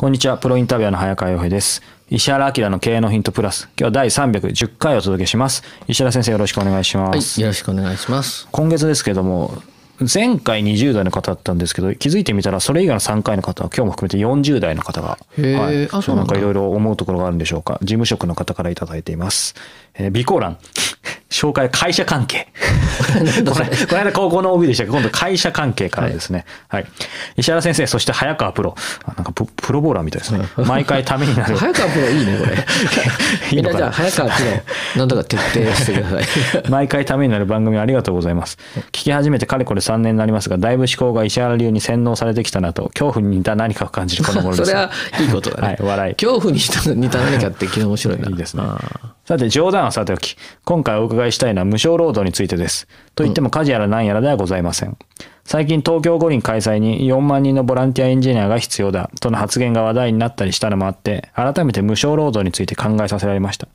こんにちは、プロインタビュアーの早川洋平です。石原明の経営のヒントプラス、今日は第310回お届けします。石原先生よろしくお願いします。はい、よろしくお願いします。今月ですけども、前回20代の方だったんですけど、気づいてみたらそれ以外の3回の方は今日も含めて40代の方が、はい、あそうなんかいろいろ思うところがあるんでしょうか。事務職の方から頂いています。えー、備考欄。紹介会社関係 この間高校の OB でしたけど、今度会社関係からですね。はい。はい、石原先生、そして早川プロ。あなんかププロボーラーみたいですね。毎回ためになる。早川プロいいね、これ。み んなじゃあ早川プロ、なんとか徹底してください。毎回ためになる番組ありがとうございます。聞き始めてかれこれ3年になりますが、だいぶ思考が石原流に洗脳されてきたなと、恐怖に似た何かを感じるこの頃です、それはいいことだね。はい、笑い。恐怖に似た何かって気の面白いな。いいですね。さて、冗談はさておき、今回お伺いしたいのは無償労働についてです。といっても家事やら何やらではございません。最近東京五輪開催に4万人のボランティアエンジニアが必要だとの発言が話題になったりしたのもあって、改めて無償労働について考えさせられました。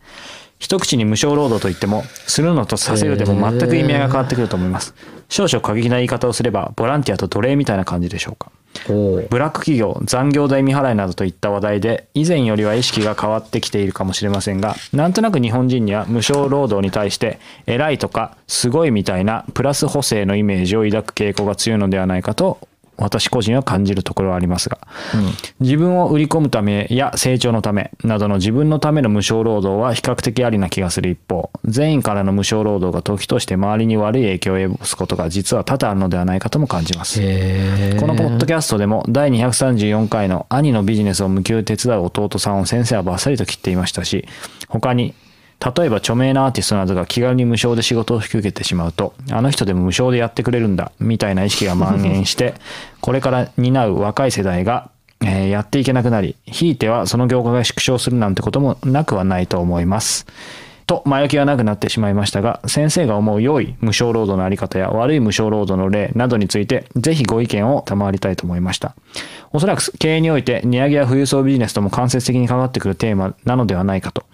一口に無償労働といっても、するのとさせるでも全く意味合いが変わってくると思います。少々過激な言い方をすれば、ボランティアと奴隷みたいな感じでしょうか。ブラック企業残業代未払いなどといった話題で以前よりは意識が変わってきているかもしれませんがなんとなく日本人には無償労働に対して偉いとかすごいみたいなプラス補正のイメージを抱く傾向が強いのではないかと私個人は感じるところはありますが、うん、自分を売り込むためや成長のためなどの自分のための無償労働は比較的ありな気がする一方善意からの無償労働が時として周りに悪い影響を及ぼすことが実は多々あるのではないかとも感じますこのポッドキャストでも第234回の兄のビジネスを無給手伝う弟さんを先生はバッサリと切っていましたし他に例えば著名なアーティストなどが気軽に無償で仕事を引き受けてしまうと、あの人でも無償でやってくれるんだ、みたいな意識が蔓延して、これから担う若い世代が、えー、やっていけなくなり、ひいてはその業界が縮小するなんてこともなくはないと思います。と前置きはなくなってしまいましたが、先生が思う良い無償労働のあり方や悪い無償労働の例などについて、ぜひご意見を賜りたいと思いました。おそらく経営において、値上げや富裕層ビジネスとも間接的に関わってくるテーマなのではないかと。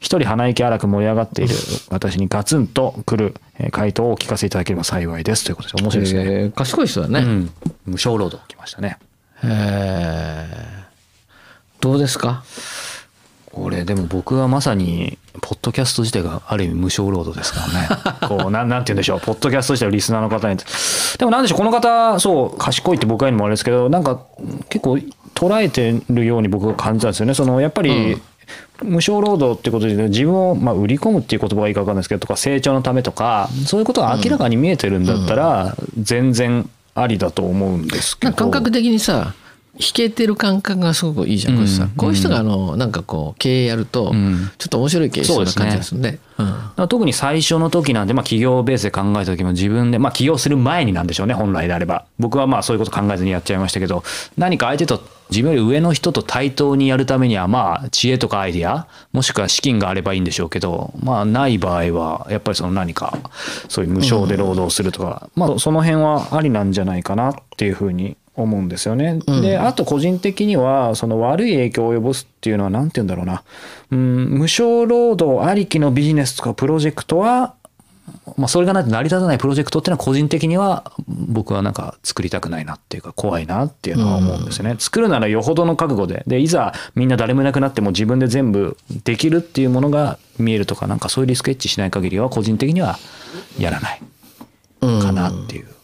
一人鼻息荒く盛り上がっている 私にガツンとくる回答をお聞かせいただければ幸いですということで面白いですね、えー、賢い人だね、うん、無償労働きましたねえー、どうですかこれでも僕はまさにポッドキャスト自体がある意味無償労働ですからね こうななんて言うんでしょうポッドキャスト自体のリスナーの方にでもなんでしょうこの方そう賢いって僕は言うのもあれですけどなんか結構捉えてるように僕は感じたんですよねそのやっぱり、うん無償労働ってことで自分をまあ売り込むっていう言葉がいいか分かんないですけどとか成長のためとかそういうことが明らかに見えてるんだったら全然ありだと思うんですけど、感覚的にさ弾けてる感覚がすごくいいじゃん、こういう人こういう人があのなんかこう経営やると、ちょっと面白い経営者な感じがするね。特に最初の時なんで、まあ、企業ベースで考えた時も自分で、まあ、起業する前になんでしょうね本来であれば僕はまあそういうこと考えずにやっちゃいましたけど何か相手と自分より上の人と対等にやるためにはまあ知恵とかアイディアもしくは資金があればいいんでしょうけどまあない場合はやっぱりその何かそういう無償で労働するとか、まあその辺はありなんじゃないかなっていうふうに思うんですよね。で、あと個人的には、その悪い影響を及ぼすっていうのは何て言うんだろうな。うん、無償労働ありきのビジネスとかプロジェクトは、まあ、それがないと成り立たないプロジェクトっていうのは個人的には僕はなんか作りたくないなっていうか怖いなっていうのは思うんですよね、うん、作るならよほどの覚悟ででいざみんな誰もいなくなっても自分で全部できるっていうものが見えるとかなんかそういうリスクエッジしない限りは個人的にはやらないかなっていう。うん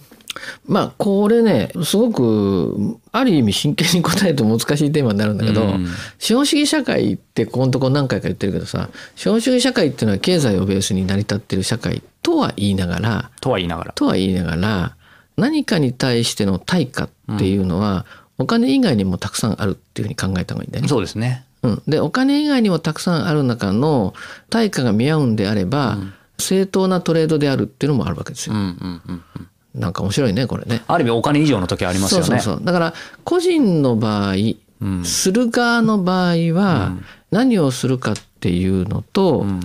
まあこれねすごくある意味真剣に答えると難しいテーマになるんだけど、うん、資本主義社会ってここのとこ何回か言ってるけどさ資本主義社会っていうのは経済をベースに成り立ってる社会とは言いながらとは言いながらとは言いながら何かに対しての対価っていうのは、うん、お金以外にもたくさんあるっていうふうに考えた方がいいんだよね。そうですねうん、でお金以外にもたくさんある中の対価が見合うんであれば、うん、正当なトレードであるっていうのもあるわけですよ。うんうんうんうん、なんか面白いねこれねある意味お金以上の時ありますよねそうそうそうだから個人の場合、うん、する側の場合は何をするかっていうのと、うん、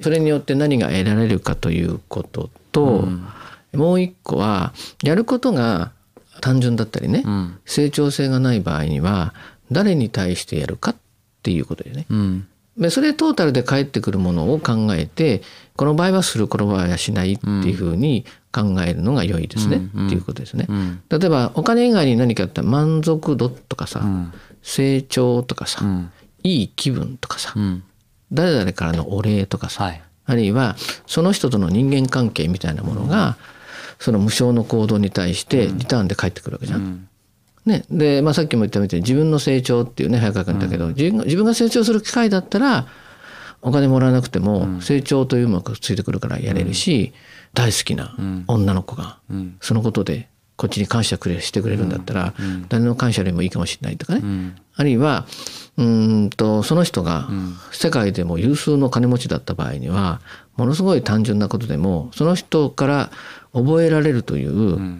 それによって何が得られるかということと、うん、もう一個はやることが単純だったりね、成長性がない場合には誰に対してやるかっていうことでね、うん、でそれトータルで返ってくるものを考えてこの場合はするこの場合はしないっていうふうに考えるのが良いですね、うん、っていうことですね。うん、例えばお金以外に何かあったら満足度とかさ、うん、成長とかさ、いい気分とかさ、誰々からのお礼とかさ、はい、あるいはその人との人間関係みたいなものが、その無償の行動に対してリターンで返ってくるわけじゃん。ねでまあ、さっきも言ったみたいに自分の成長っていうね早川君だけど、うん、自分が成長する機会だったらお金もらわなくても成長というものがついてくるからやれるし、うん、大好きな女の子がそのことでこっちに感謝くれしてくれるんだったら、誰の感謝よりもいいかもしれないとかね、うん、あるいはうんとその人が世界でも有数の金持ちだった場合にはものすごい単純なことでもその人から覚えられるという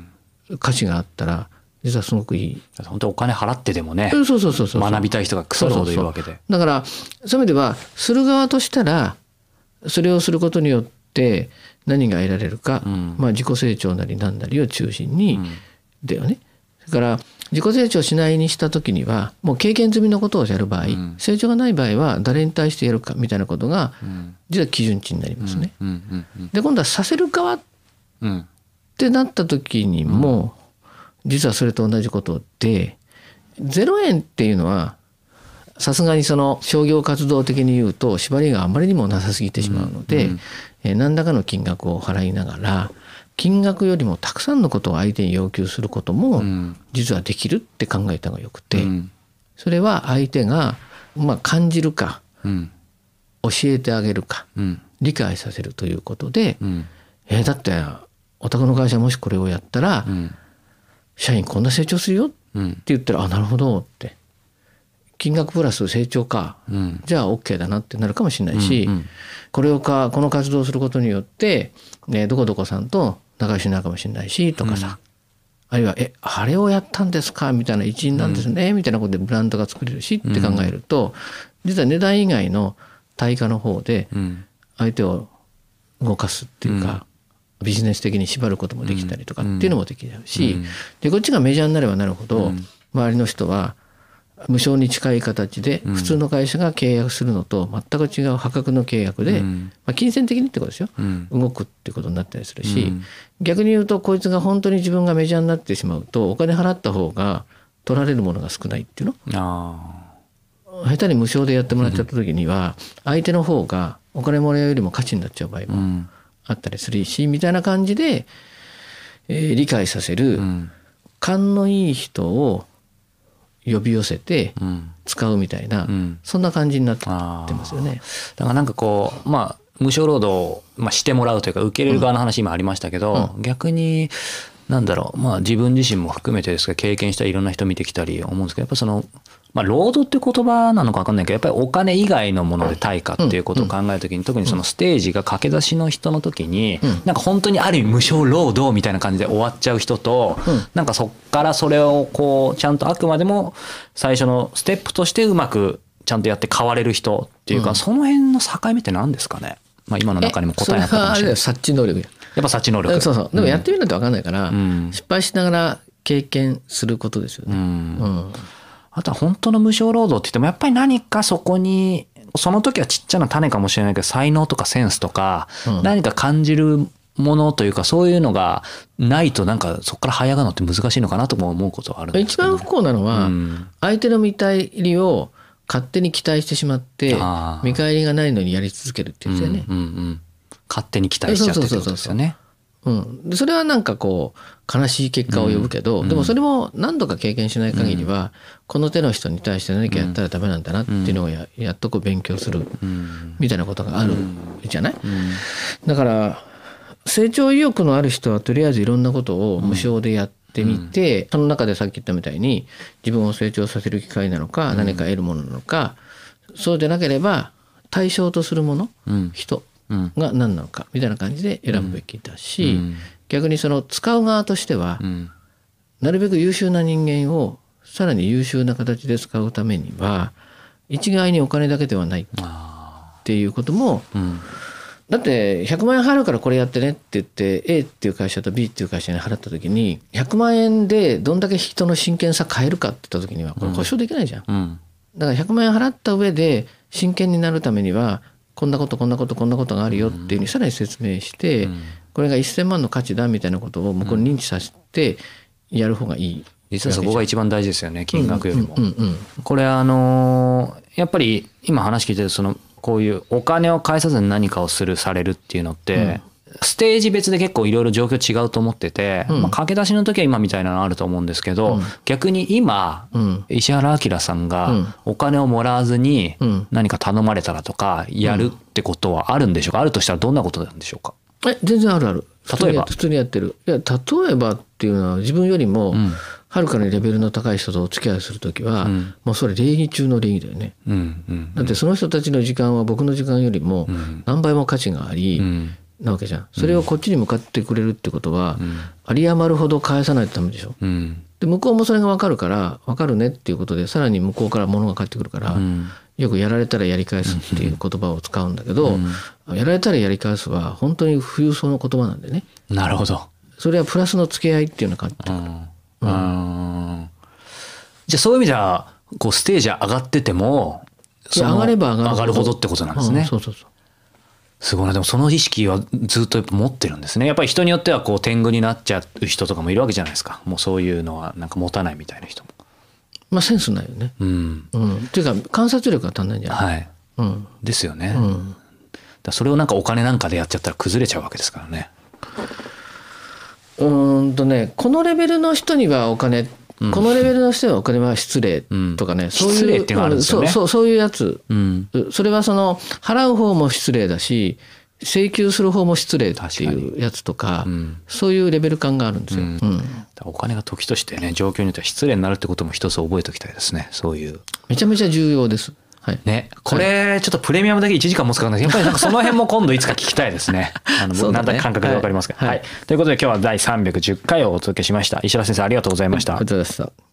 価値があったら実はすごくいい。本当お金払ってでもね、そうそうそうそうそう学びたい人がクソほどいるわけでだからそういう意味ではする側としたらそれをすることによって何が得られるか、うんまあ、自己成長なり何なりを中心に、うんだよね。だから自己成長しないにした時にはもう経験済みのことをやる場合、うん、成長がない場合は誰に対してやるかみたいなことが、うん、実は基準値になりますね。で今度はさせる側ってなった時にも、実はそれと同じことで0円っていうのはさすがにその商業活動的に言うと縛りがあまりにもなさすぎてしまうので、うんえ何らかの金額を払いながら金額よりもたくさんのことを相手に要求することも実はできるって考えた方がよくて、それは相手が、ま感じるか、教えてあげるか、理解させるということで、えだってお宅の会社もしこれをやったら、うん社員こんな成長するよって言ったら、うん、あなるほどって金額プラス成長か、うん、じゃあ OK だなってなるかもしれないし、うんうん、これをかこの活動をすることによって、ね、どこどこさんと仲良しになるかもしれないしとかさ、うん、あるいは「えあれをやったんですか」みたいな一員なんですね、みたいなことでブランドが作れるしって考えると、実は値段以外の対価の方で相手を動かすっていうか。ビジネス的に縛ることもできたりとかっていうのもできちゃうし、でこっちがメジャーになればなるほど、周りの人は無償に近い形で普通の会社が契約するのと全く違う破格の契約で、まあ、金銭的にってことですよ、う動くってことになったりするし、逆に言うとこいつが本当に自分がメジャーになってしまうとお金払った方が取られるものが少ないっていうの下手に無償でやってもらっちゃった時には相手の方がお金もらうよりも価値になっちゃう場合もあったりするしみたいな感じで、えー、理解させる、うん、勘のいい人を呼び寄せて使うみたいな、うん、そんな感じになってますよね。だからなんかこうまあ無償労働を、まあ、してもらうというか受け入れる側の話今ありましたけど、うん、逆になんだろうまあ自分自身も含めてですが経験したいろんな人見てきたり思うんですけどやっぱそのまあ、労働って言葉なのか分かんないけどやっぱりお金以外のもので対価っていうことを考えるときに、特にそのステージが駆け出しの人の時に、なんか本当にある意味無償労働みたいな感じで終わっちゃう人と、なんかそっからそれをこうちゃんとあくまでも最初のステップとしてうまくちゃんとやって変われる人っていうか、その辺の境目って何ですかね、まあ、今の中にも答えなったかもしれ察知能力やっぱ察知能力そうそうでもやってみないと分かんないから、失敗しながら経験することですよね。うんあとは本当の無償労働って言っても、やっぱり何かそこに、その時はちっちゃな種かもしれないけど、才能とかセンスとか、何か感じるものというか、そういうのがないと、なんかそこから早がのって難しいのかなとも思うことはあるんですけど、ね、一番不幸なのは、相手の見返りを勝手に期待してしまって、見返りがないのにやり続けるって言うんですよね。うんうんうん、勝手に期待しちゃってるですよね。そうそうそうそううん、それはなんかこう悲しい結果を呼ぶけど、うん、でもそれも何度か経験しない限りは、うん、この手の人に対して何かやったらダメなんだなっていうのをや,、やっとこう勉強するみたいなことがあるじゃない、だから成長意欲のある人はとりあえずいろんなことを無償でやってみて、その中でさっき言ったみたいに自分を成長させる機会なのか何か得るものなのか、そうじゃなければ対象とするもの、人が何なのかみたいな感じで選ぶべきだし、逆にその使う側としては、なるべく優秀な人間をさらに優秀な形で使うためには一概にお金だけではないっていうことも、だって100万円払うからこれやってねって言って A っていう会社と B っていう会社に払った時に100万円でどんだけ人の真剣さ変えるかって言った時にはこれ保証できないじゃん。だから100万円払った上で真剣になるためにはこんなことこんなことこんなことがあるよっていうにさらに説明して、これが1,000万の価値だみたいなことを向こうに認知させてやる方がいい。実はそこが一番大事ですよね金額よりも。これあのー、やっぱり今話聞いてるそのこういうお金を返さずに何かをするされるっていうのって、ステージ別で結構いろいろ状況違うと思ってて、うん、まあ、駆け出しの時は今みたいなのあると思うんですけど、うん、逆に今、うん、石原明さんがお金をもらわずに何か頼まれたらとかやるってことはあるんでしょうか、あるとしたらどんなことなんでしょうかえ全然あるある例えば普通にやってるいや例えばっていうのは自分よりもはるかにレベルの高い人とお付き合いする時は、もうそれ礼儀中の礼儀だよね、だってその人たちの時間は僕の時間よりも何倍も価値があり、なわけじゃんそれをこっちに向かってくれるってことは、有り余るほど返さないとダメでしょ、うん、で向こうもそれが分かるから分かるねっていうことでさらに向こうから物が返ってくるから、うん、よく「やられたらやり返す」っていう言葉を使うんだけど、うん、やられたらやり返すは本当に富裕層の言葉なんでねなるほどそれはプラスの付き合いっていうのがあっじゃあそういう意味じゃこうステージ上がってても上がれば上がるほどってことなんですね、そうそうそうすごいなでもその意識はずっとやっぱ持ってるんですねやっぱり人によってはこう天狗になっちゃう人とかもいるわけじゃないですかもうそういうのはなんか持たないみたいな人も。まあ、センスないよね、うんうん、っていうか観察力が足んないんじゃない、はいうん、ですよね、うん、だそれをなんかお金なんかでやっちゃったら崩れちゃうわけですからね。うんとねこのレベルの人にはお金このレベルの人はお金は失礼とかね、うん、そういう、そうそうそういうやつ、うん、それはその払う方も失礼だし請求する方も失礼っていうやつとか、うん、そういうレベル感があるんですよ、お金が時としてね状況によっては失礼になるってことも一つ覚えておきたいですねそういうめちゃめちゃ重要ですはい、ね、これ、ちょっとプレミアムだけ1時間もつかないですやっぱりなんか その辺も今度いつか聞きたいですね。あの、なんだ感覚でわかりますか、はい、はい、ということで今日は第310回をお届けしました。石田先生ありがとうございました。ありがとうございました。